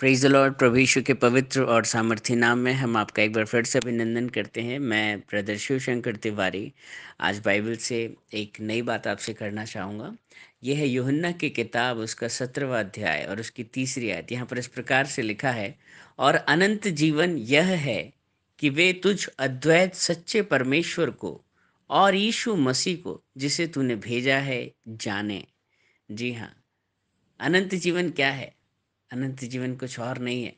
praise Lord प्रभु यीशु के पवित्र और सामर्थ्य नाम में हम आपका एक बार फिर से अभिनंदन करते हैं मैं ब्रदर शिव शंकर तिवारी आज बाइबल से एक नई बात आपसे करना चाहूँगा यह है योहन्ना की किताब उसका सत्रवा अध्याय और उसकी तीसरी आयत यहाँ पर इस प्रकार से लिखा है और अनंत जीवन यह है कि वे तुझ अद्वैत सच्चे परमेश्वर को और यीशु मसीह को जिसे तूने भेजा है जाने जी हाँ अनंत जीवन क्या है अनंत जीवन कुछ और नहीं है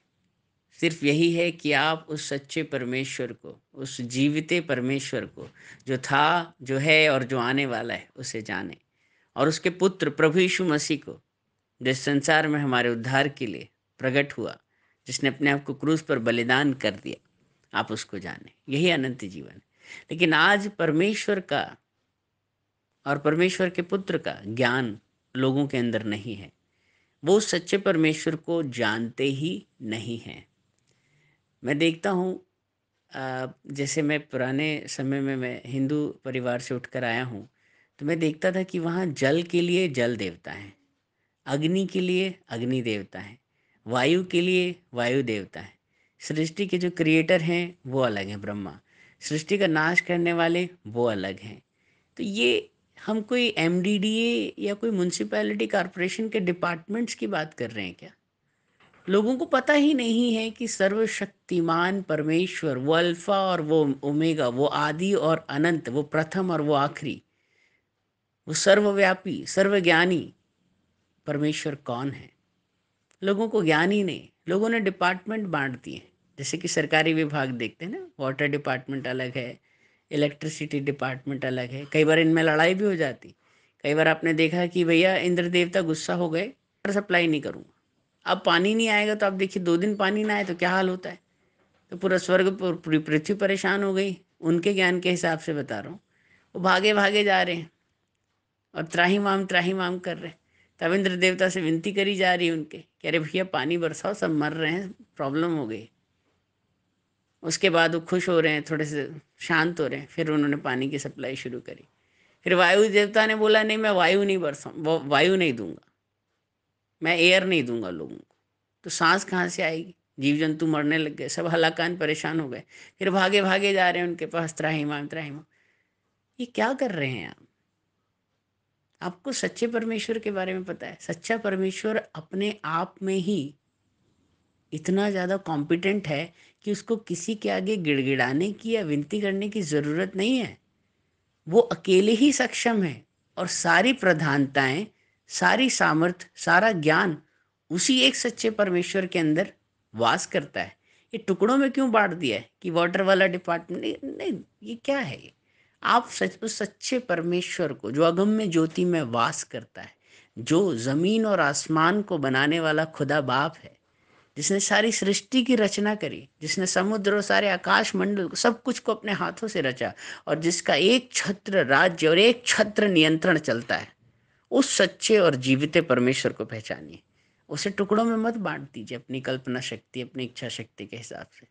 सिर्फ यही है कि आप उस सच्चे परमेश्वर को उस जीवित परमेश्वर को जो था जो है और जो आने वाला है उसे जाने और उसके पुत्र प्रभु यीशु मसीह को जो संसार में हमारे उद्धार के लिए प्रकट हुआ जिसने अपने आप को क्रूज पर बलिदान कर दिया आप उसको जाने यही अनंत जीवन है लेकिन आज परमेश्वर का और परमेश्वर के पुत्र का ज्ञान लोगों के अंदर नहीं है वो सच्चे परमेश्वर को जानते ही नहीं हैं मैं देखता हूँ जैसे मैं पुराने समय में मैं हिंदू परिवार से उठकर आया हूँ तो मैं देखता था कि वहाँ जल के लिए जल देवता हैं अग्नि के लिए अग्नि देवता हैं वायु के लिए वायु देवता हैं सृष्टि के जो क्रिएटर हैं वो अलग हैं ब्रह्मा सृष्टि का नाश करने वाले वो अलग हैं तो ये हम कोई एम या कोई म्यूनसिपैलिटी कॉरपोरेशन के डिपार्टमेंट्स की बात कर रहे हैं क्या लोगों को पता ही नहीं है कि सर्वशक्तिमान परमेश्वर वो अल्फ़ा और वो ओमेगा वो आदि और अनंत वो प्रथम और वो आखिरी वो सर्वव्यापी सर्वज्ञानी परमेश्वर कौन है लोगों को ज्ञान ही नहीं लोगों ने डिपार्टमेंट बांट दिए जैसे कि सरकारी विभाग देखते हैं ना वाटर डिपार्टमेंट अलग है इलेक्ट्रिसिटी डिपार्टमेंट अलग है कई बार इनमें लड़ाई भी हो जाती कई बार आपने देखा कि भैया इंद्र देवता गुस्सा हो गए वाटर सप्लाई नहीं करूँगा अब पानी नहीं आएगा तो आप देखिए दो दिन पानी ना आए तो क्या हाल होता है तो पूरा स्वर्ग पूरी पृथ्वी परेशान हो गई उनके ज्ञान के हिसाब से बता रहा हूँ वो भागे भागे जा रहे हैं और त्राही माम त्राही माम कर रहे हैं तब इंद्र देवता से विनती करी जा रही है उनके कह रहे भैया पानी बरसाओ सब मर रहे हैं प्रॉब्लम हो गई उसके बाद वो खुश हो रहे हैं थोड़े से शांत हो रहे हैं फिर उन्होंने पानी की सप्लाई शुरू करी फिर वायु देवता ने बोला नहीं मैं वायु नहीं बरसा वायु नहीं दूंगा मैं एयर नहीं दूंगा लोगों को तो सांस कहाँ से आएगी जीव जंतु मरने लग गए सब हलाकान परेशान हो गए फिर भागे भागे जा रहे हैं उनके पास त्राहिमाम त्राहिमाम ये क्या कर रहे हैं आप आपको सच्चे परमेश्वर के बारे में पता है सच्चा परमेश्वर अपने आप में ही इतना ज़्यादा कॉम्पिटेंट है कि उसको किसी के आगे गिड़गिड़ाने की या विनती करने की ज़रूरत नहीं है वो अकेले ही सक्षम है और सारी प्रधानताएं सारी सामर्थ्य सारा ज्ञान उसी एक सच्चे परमेश्वर के अंदर वास करता है ये टुकड़ों में क्यों बांट दिया है कि वाटर वाला डिपार्टमेंट नहीं, नहीं ये क्या है ये आप सच उस सच्चे परमेश्वर को जो अगम्य ज्योति में वास करता है जो ज़मीन और आसमान को बनाने वाला खुदा बाप है जिसने सारी सृष्टि की रचना करी जिसने समुद्र और सारे आकाश मंडल सब कुछ को अपने हाथों से रचा और जिसका एक छत्र राज्य और एक छत्र नियंत्रण चलता है उस सच्चे और जीवित परमेश्वर को पहचानिए उसे टुकड़ों में मत बांट दीजिए अपनी कल्पना शक्ति अपनी इच्छा शक्ति के हिसाब से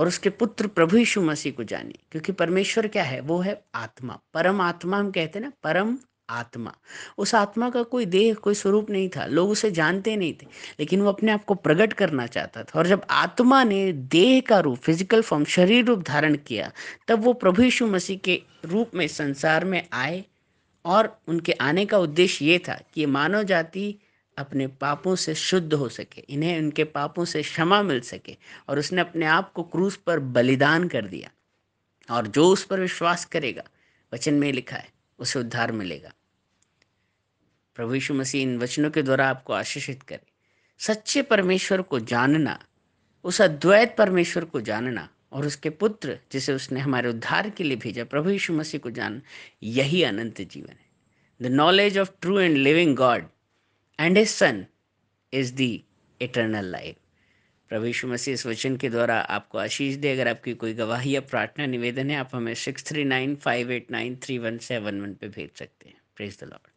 और उसके पुत्र प्रभु यीशु मसीह को जानिए क्योंकि परमेश्वर क्या है वो है आत्मा परम आत्मा हम कहते हैं ना परम आत्मा उस आत्मा का कोई देह कोई स्वरूप नहीं था लोग उसे जानते नहीं थे लेकिन वो अपने आप को प्रकट करना चाहता था और जब आत्मा ने देह का रूप फिजिकल फॉर्म शरीर रूप धारण किया तब वो प्रभु यीशु मसीह के रूप में संसार में आए और उनके आने का उद्देश्य ये था कि मानव जाति अपने पापों से शुद्ध हो सके इन्हें उनके पापों से क्षमा मिल सके और उसने अपने आप को क्रूस पर बलिदान कर दिया और जो उस पर विश्वास करेगा वचन में लिखा है उसे उद्धार मिलेगा प्रभु यीशु मसीह इन वचनों के द्वारा आपको आशीषित करें सच्चे परमेश्वर को जानना उस अद्वैत परमेश्वर को जानना और उसके पुत्र जिसे उसने हमारे उद्धार के लिए भेजा प्रभु यीशु मसीह को जान यही अनंत जीवन है the knowledge of true and living God and his son is the eternal life प्रभु यीशु मसीह इस वचन के द्वारा आपको आशीष दे अगर आपकी कोई गवाही या प्रार्थना निवेदन है आप हमें six three nine five eight nine three one seven one पर भेज सकते हैं प्रेज द लॉर्ड